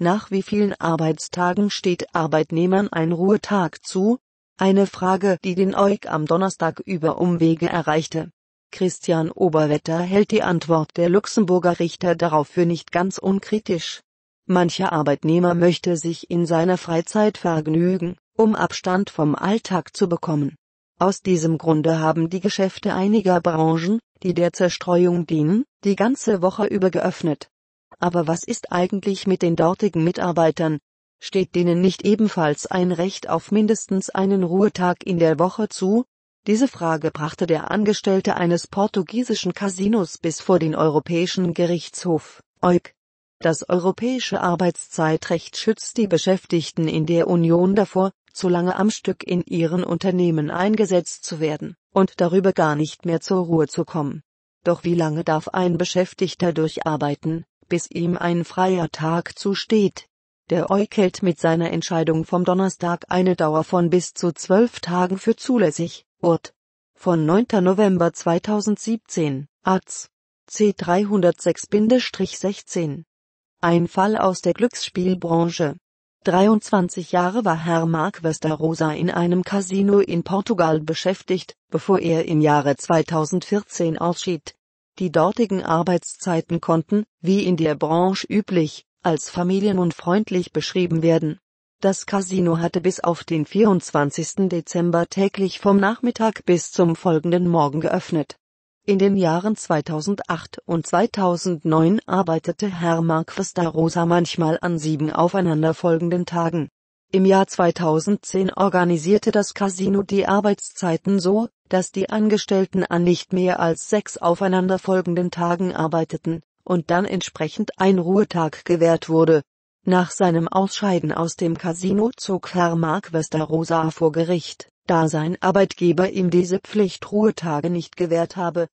Nach wie vielen Arbeitstagen steht Arbeitnehmern ein Ruhetag zu? Eine Frage, die den EUG am Donnerstag über Umwege erreichte. Christian Oberwetter hält die Antwort der Luxemburger Richter darauf für nicht ganz unkritisch. Mancher Arbeitnehmer möchte sich in seiner Freizeit vergnügen, um Abstand vom Alltag zu bekommen. Aus diesem Grunde haben die Geschäfte einiger Branchen, die der Zerstreuung dienen, die ganze Woche über geöffnet. Aber was ist eigentlich mit den dortigen Mitarbeitern? Steht denen nicht ebenfalls ein Recht auf mindestens einen Ruhetag in der Woche zu? Diese Frage brachte der Angestellte eines portugiesischen Casinos bis vor den Europäischen Gerichtshof, EUG. Das europäische Arbeitszeitrecht schützt die Beschäftigten in der Union davor, zu lange am Stück in ihren Unternehmen eingesetzt zu werden und darüber gar nicht mehr zur Ruhe zu kommen. Doch wie lange darf ein Beschäftigter durcharbeiten, bis ihm ein freier Tag zusteht. Der EuGH mit seiner Entscheidung vom Donnerstag eine Dauer von bis zu zwölf Tagen für zulässig, Ort. Von 9. November 2017, Arz. C 306-16. Ein Fall aus der Glücksspielbranche. 23 Jahre war Herr Mark Westerosa in einem Casino in Portugal beschäftigt, bevor er im Jahre 2014 ausschied. Die dortigen Arbeitszeiten konnten, wie in der Branche üblich, als familienunfreundlich beschrieben werden. Das Casino hatte bis auf den 24. Dezember täglich vom Nachmittag bis zum folgenden Morgen geöffnet. In den Jahren 2008 und 2009 arbeitete Herr Marquis da Rosa manchmal an sieben aufeinanderfolgenden Tagen. Im Jahr 2010 organisierte das Casino die Arbeitszeiten so, dass die Angestellten an nicht mehr als sechs aufeinanderfolgenden Tagen arbeiteten und dann entsprechend ein Ruhetag gewährt wurde. Nach seinem Ausscheiden aus dem Casino zog Herr Mark Westerosa vor Gericht, da sein Arbeitgeber ihm diese Pflichtruhetage nicht gewährt habe,